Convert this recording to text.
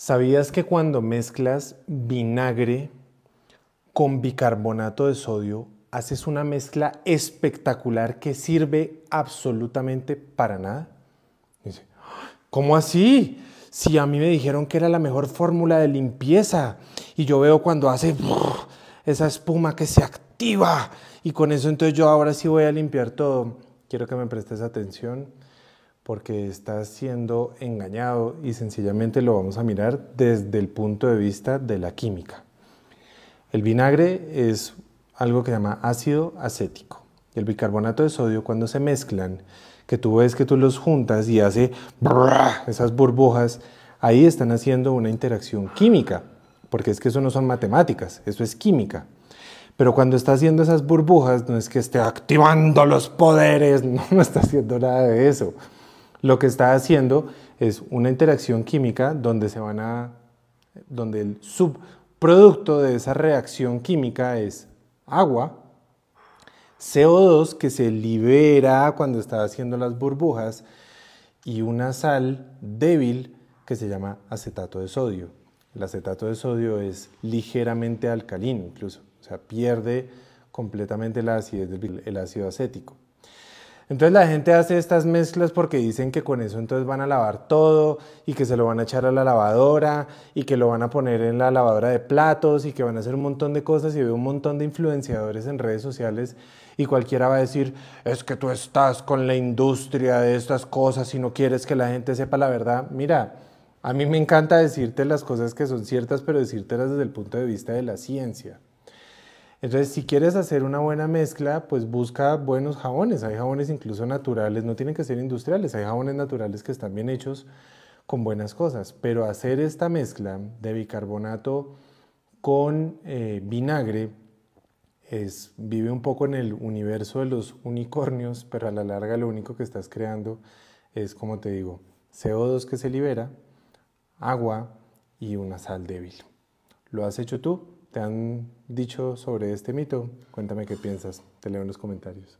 ¿Sabías que cuando mezclas vinagre con bicarbonato de sodio, haces una mezcla espectacular que sirve absolutamente para nada? Dice, ¿cómo así? Si a mí me dijeron que era la mejor fórmula de limpieza y yo veo cuando hace esa espuma que se activa y con eso entonces yo ahora sí voy a limpiar todo. Quiero que me prestes atención porque está siendo engañado y sencillamente lo vamos a mirar desde el punto de vista de la química. El vinagre es algo que se llama ácido acético. Y El bicarbonato de sodio cuando se mezclan, que tú ves que tú los juntas y hace esas burbujas, ahí están haciendo una interacción química, porque es que eso no son matemáticas, eso es química. Pero cuando está haciendo esas burbujas, no es que esté activando los poderes, no, no está haciendo nada de eso. Lo que está haciendo es una interacción química donde se van a donde el subproducto de esa reacción química es agua, CO2 que se libera cuando está haciendo las burbujas y una sal débil que se llama acetato de sodio. El acetato de sodio es ligeramente alcalino incluso, o sea, pierde completamente la acidez el ácido acético. Entonces la gente hace estas mezclas porque dicen que con eso entonces van a lavar todo y que se lo van a echar a la lavadora y que lo van a poner en la lavadora de platos y que van a hacer un montón de cosas y veo un montón de influenciadores en redes sociales y cualquiera va a decir, es que tú estás con la industria de estas cosas y no quieres que la gente sepa la verdad. Mira, a mí me encanta decirte las cosas que son ciertas, pero decírtelas desde el punto de vista de la ciencia. Entonces, si quieres hacer una buena mezcla, pues busca buenos jabones. Hay jabones incluso naturales, no tienen que ser industriales, hay jabones naturales que están bien hechos con buenas cosas. Pero hacer esta mezcla de bicarbonato con eh, vinagre es, vive un poco en el universo de los unicornios, pero a la larga lo único que estás creando es, como te digo, CO2 que se libera, agua y una sal débil. ¿Lo has hecho tú? ¿Te han dicho sobre este mito? Cuéntame qué piensas. Te leo en los comentarios.